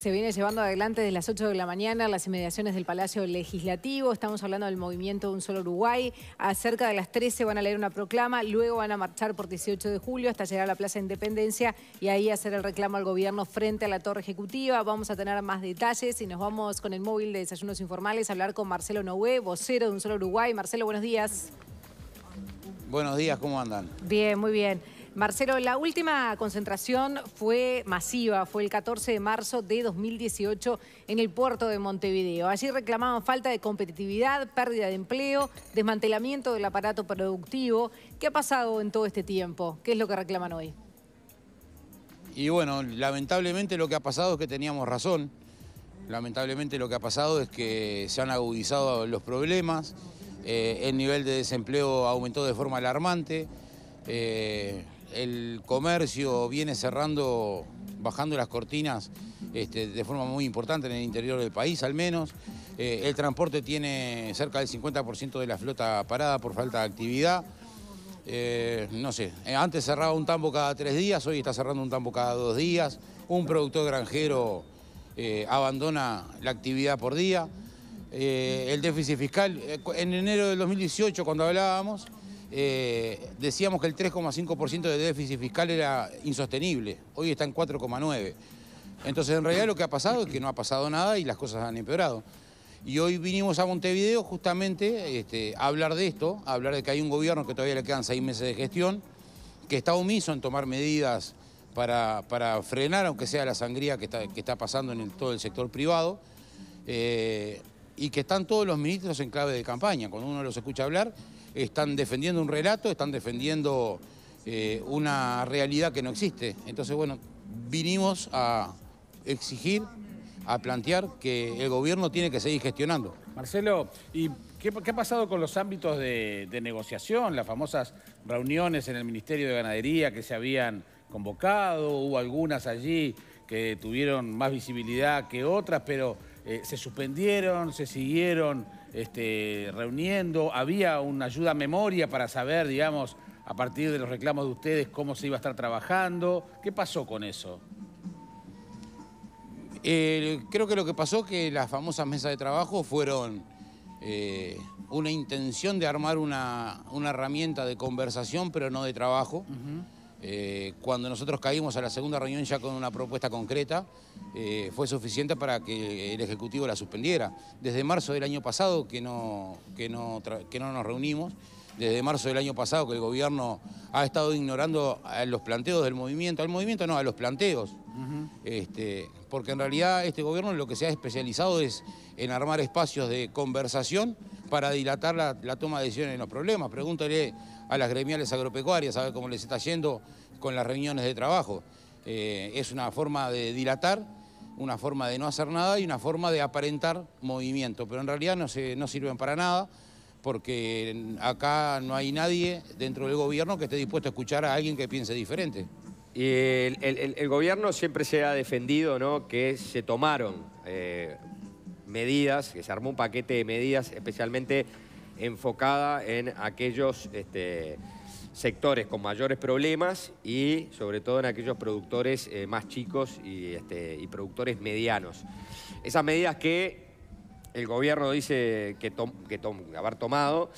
Se viene llevando adelante desde las 8 de la mañana las inmediaciones del Palacio Legislativo. Estamos hablando del movimiento Un Solo Uruguay. Acerca de las 13 van a leer una proclama, luego van a marchar por 18 de julio hasta llegar a la Plaza Independencia y ahí hacer el reclamo al gobierno frente a la Torre Ejecutiva. Vamos a tener más detalles y nos vamos con el móvil de Desayunos Informales a hablar con Marcelo Noé, vocero de Un Solo Uruguay. Marcelo, buenos días. Buenos días, ¿cómo andan? Bien, muy bien. Marcelo, la última concentración fue masiva, fue el 14 de marzo de 2018 en el puerto de Montevideo. Allí reclamaban falta de competitividad, pérdida de empleo, desmantelamiento del aparato productivo. ¿Qué ha pasado en todo este tiempo? ¿Qué es lo que reclaman hoy? Y bueno, lamentablemente lo que ha pasado es que teníamos razón. Lamentablemente lo que ha pasado es que se han agudizado los problemas, eh, el nivel de desempleo aumentó de forma alarmante. Eh, el comercio viene cerrando, bajando las cortinas este, de forma muy importante en el interior del país al menos. Eh, el transporte tiene cerca del 50% de la flota parada por falta de actividad. Eh, no sé, eh, antes cerraba un tambo cada tres días, hoy está cerrando un tambo cada dos días. Un productor granjero abandona la actividad por día. el déficit fiscal, en enero del 2018 cuando hablábamos, eh, decíamos que el 3,5% de déficit fiscal era insostenible, hoy está en 4,9%. Entonces en realidad lo que ha pasado es que no ha pasado nada y las cosas han empeorado. Y hoy vinimos a Montevideo justamente este, a hablar de esto, a hablar de que hay un gobierno que todavía le quedan seis meses de gestión, que está omiso en tomar medidas para, frenar, aunque sea la sangría que está, pasando en todo el sector privado, eh, y que están todos los ministros en clave de campaña. Cuando uno los escucha hablar, están defendiendo un relato, están defendiendo eh, una realidad que no existe. Entonces, bueno, vinimos a exigir, a plantear que el gobierno tiene que seguir gestionando. Marcelo, ¿y qué, ha pasado con los ámbitos de, negociación? Las famosas reuniones en el Ministerio de Ganadería que se habían convocado, hubo algunas allí que tuvieron más visibilidad que otras, pero eh, se suspendieron, se siguieron este, reuniendo, había una ayuda a memoria para saber, digamos, a partir de los reclamos de ustedes, cómo se iba a estar trabajando. ¿Qué pasó con eso? creo que lo que pasó es que las famosas mesas de trabajo fueron eh, una intención de armar una, herramienta de conversación, pero no de trabajo. Eh, cuando nosotros caímos a la segunda reunión ya con una propuesta concreta, eh, fue suficiente para que el Ejecutivo la suspendiera. Desde marzo del año pasado que no, que no, nos reunimos, desde marzo del año pasado que el gobierno ha estado ignorando a los planteos del movimiento, al movimiento no, a los planteos, este, porque en realidad este gobierno lo que se ha especializado es en armar espacios de conversación para dilatar la, toma de decisiones en los problemas. Pregúntale a las gremiales agropecuarias a ver cómo les está yendo con las reuniones de trabajo. Eh, es una forma de dilatar, una forma de no hacer nada y una forma de aparentar movimiento, pero en realidad no, se, no sirven para nada porque acá no hay nadie dentro del gobierno que esté dispuesto a escuchar a alguien que piense diferente. Y el, gobierno siempre se ha defendido ¿no? que se tomaron eh, medidas, que se armó un paquete de medidas especialmente enfocada en aquellos este, sectores con mayores problemas y sobre todo en aquellos productores eh, más chicos este, y, productores medianos. Esas medidas que el gobierno dice que, haber tomado,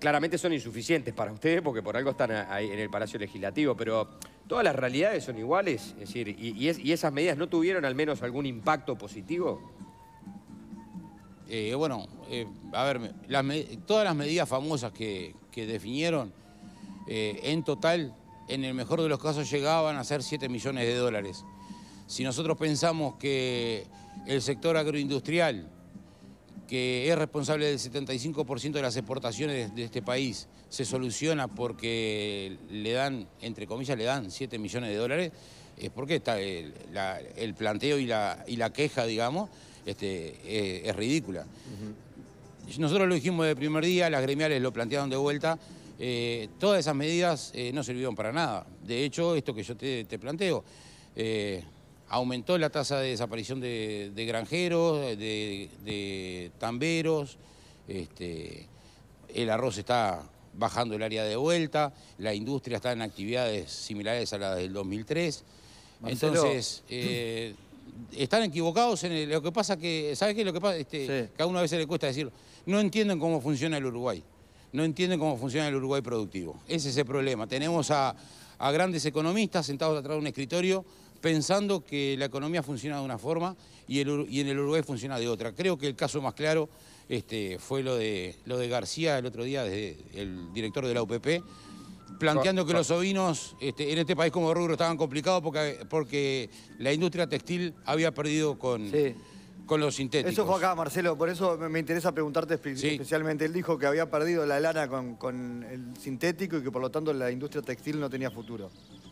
claramente son insuficientes para ustedes porque por algo están ahí en el Palacio Legislativo, pero todas las realidades son iguales, es decir, y esas medidas no tuvieron al menos algún impacto positivo. Eh, bueno, eh, a ver, todas las medidas famosas que, definieron, eh, en total, en el mejor de los casos, llegaban a ser 7 millones de dólares. Si nosotros pensamos que el sector agroindustrial, que es responsable del 75% de las exportaciones de este país, se soluciona porque le dan, entre comillas, le dan 7 millones de dólares, es porque está el, planteo y la queja, digamos, este, eh, es, ridícula. Nosotros lo dijimos desde primer día, las gremiales lo plantearon de vuelta. Eh, todas esas medidas eh, no sirvieron para nada. De hecho, esto que yo te, planteo, aumentó la tasa de desaparición de, granjeros, de, tamberos, este, el arroz está bajando el área de vuelta, la industria está en actividades similares a las del 2003. Entonces están equivocados en lo que pasa que, ¿sabes qué? Lo que pasa, este, que a uno a veces le cuesta decirlo, no entienden cómo funciona el Uruguay, no entienden cómo funciona el Uruguay productivo. Ese es el problema. Tenemos a, grandes economistas sentados atrás de un escritorio pensando que la economía funciona de una forma y, y en el Uruguay funciona de otra. Creo que el caso más claro este, fue lo de, lo de García el otro día, desde el director de la UPP, planteando que los ovinos este, en este país como rubro estaban complicados porque, porque la industria textil había perdido con, con los sintéticos. Eso fue acá, Marcelo, por eso me interesa preguntarte especialmente. Él dijo que había perdido la lana con, el sintético y que por lo tanto la industria textil no tenía futuro.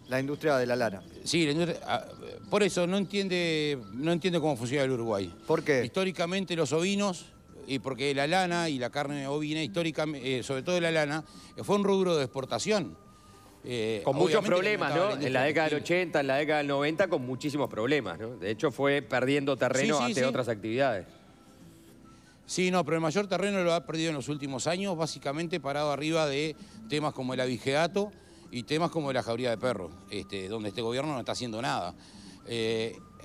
La industria de la lana. Sí, ah, por eso no entiende, no entiende cómo funciona el Uruguay. ¿Por qué? Históricamente los ovinos y porque la lana y la carne ovina históricamente, eh, sobre todo la lana, eh, fue un rubro de exportación. Eh, con muchos problemas, ¿no? En la década del 80, en la década del 90, con muchísimos problemas, ¿no? De hecho, fue perdiendo terreno ante otras actividades. Sí, no, pero el mayor terreno lo ha perdido en los últimos años, básicamente parado arriba de temas como el abigeato y temas como la jauría de perros, este, donde este gobierno no está haciendo nada.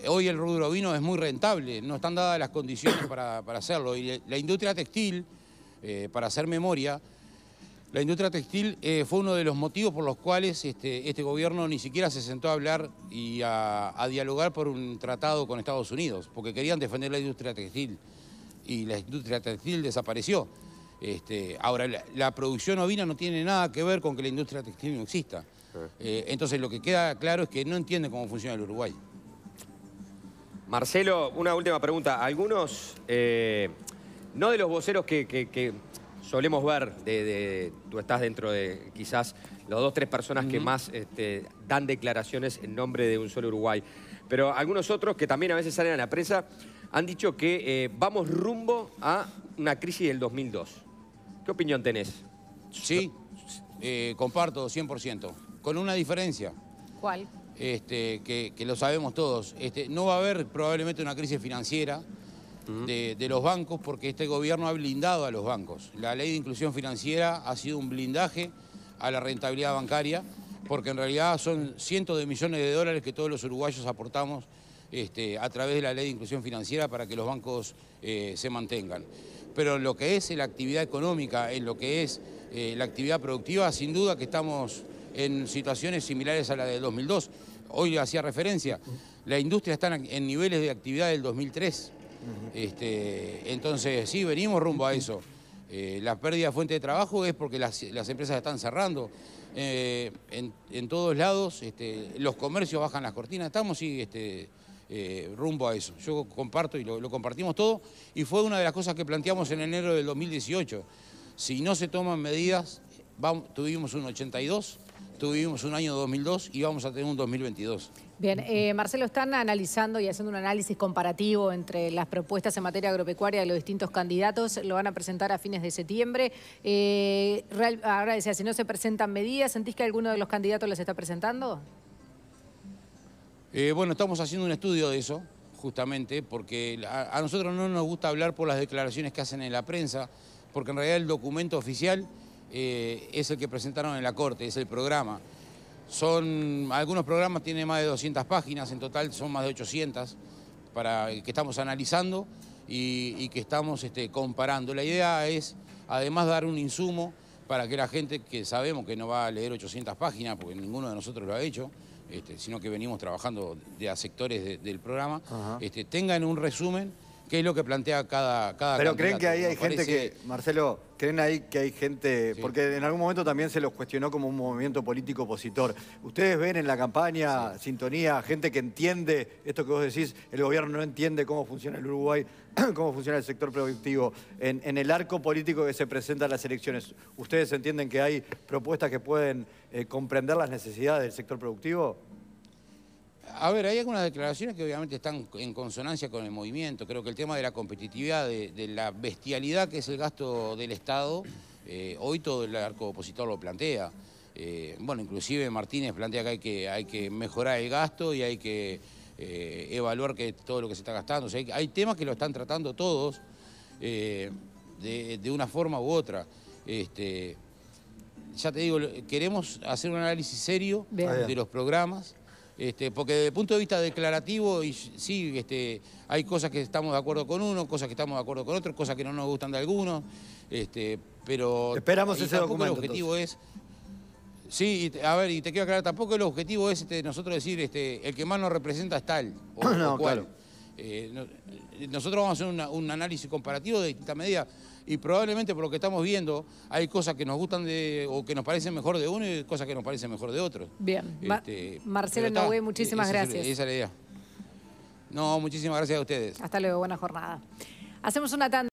Hoy el rubro ovino es muy rentable, no están dadas las condiciones para, hacerlo. Y la industria textil, eh, para hacer memoria, la industria textil eh, fue uno de los motivos por los cuales este, este, gobierno ni siquiera se sentó a hablar y a, dialogar por un tratado con Estados Unidos, porque querían defender la industria textil y la industria textil desapareció. Este, ahora, la, producción ovina no tiene nada que ver con que la industria textil no exista. Eh, entonces, lo que queda claro es que no entiende cómo funciona el Uruguay. Marcelo, una última pregunta. Algunos, eh, no de los voceros que, solemos ver, tú estás dentro de quizás los dos, tres personas que más este, dan declaraciones en nombre de un solo Uruguay, pero algunos otros que también a veces salen a la prensa han dicho que eh, vamos rumbo a una crisis del 2002. ¿Qué opinión tenés? Sí, eh, comparto 100%, con una diferencia. ¿Cuál? Este, que, lo sabemos todos. Este, no va a haber probablemente una crisis financiera de, los bancos porque este gobierno ha blindado a los bancos. La ley de inclusión financiera ha sido un blindaje a la rentabilidad bancaria porque en realidad son cientos de millones de dólares que todos los uruguayos aportamos este, a través de la ley de inclusión financiera para que los bancos eh, se mantengan. Pero lo que es la actividad económica, en lo que es eh, la actividad productiva, sin duda que estamos en situaciones similares a la del 2002. Hoy hacía referencia, la industria está en niveles de actividad del 2003. Este, entonces, sí, venimos rumbo a eso. Eh, la pérdida de fuente de trabajo es porque las, empresas están cerrando. Eh, en, todos lados, este, los comercios bajan las cortinas. Estamos este, eh, rumbo a eso. Yo comparto y lo, compartimos todo. Y fue una de las cosas que planteamos en enero del 2018. Si no se toman medidas, tuvimos un 82 tuvimos un año 2002 y vamos a tener un 2022. Bien, eh, Marcelo, están analizando y haciendo un análisis comparativo entre las propuestas en materia agropecuaria de los distintos candidatos, lo van a presentar a fines de septiembre. Eh, ahora decía, si no se presentan medidas, ¿sentís que alguno de los candidatos las está presentando? Eh, bueno, estamos haciendo un estudio de eso, justamente, porque a nosotros no nos gusta hablar por las declaraciones que hacen en la prensa, porque en realidad el documento oficial eh, es el que presentaron en la Corte, es el programa. Son, algunos programas tienen más de 200 páginas, en total son más de 800 para, eh, que estamos analizando y, que estamos este, comparando. La idea es, además, dar un insumo para que la gente que sabemos que no va a leer 800 páginas, porque ninguno de nosotros lo ha hecho, este, sino que venimos trabajando de a sectores del programa, este, tengan un resumen ¿Qué es lo que plantea cada cada Pero creen que ahí hay gente que, Marcelo, creen ahí que hay gente, porque en algún momento también se los cuestionó como un movimiento político opositor. ¿Ustedes ven en la campaña, sintonía, gente que entiende esto que vos decís, el gobierno no entiende cómo funciona el Uruguay, cómo funciona el sector productivo, en, el arco político que se presenta en las elecciones? ¿Ustedes entienden que hay propuestas que pueden eh, comprender las necesidades del sector productivo? A ver, hay algunas declaraciones que obviamente están en consonancia con el movimiento. Creo que el tema de la competitividad, de, la bestialidad que es el gasto del Estado, eh, hoy todo el arco opositor lo plantea. Eh, bueno, inclusive Martínez plantea que hay, que mejorar el gasto y hay que eh, evaluar que todo lo que se está gastando. O hay, temas que lo están tratando todos de, una forma u otra. Este, ya te digo, queremos hacer un análisis serio de los programas. Este, porque desde el punto de vista declarativo, sí, este, hay cosas que estamos de acuerdo con uno, cosas que estamos de acuerdo con otro, cosas que no nos gustan de alguno este, pero... Esperamos ese documento. El objetivo es... Sí, a ver, y te quiero aclarar, tampoco el objetivo es nosotros decir el que más nos representa es tal Eh, eh, nosotros vamos a hacer un análisis comparativo de distintas medidas y probablemente por lo que estamos viendo hay cosas que nos gustan de, o que nos parecen mejor de uno y cosas que nos parecen mejor de otro. Bien, este, Marcelo Noé, muchísimas e-, gracias. esa es idea. No, muchísimas gracias a ustedes. Hasta luego, buena jornada. Hacemos una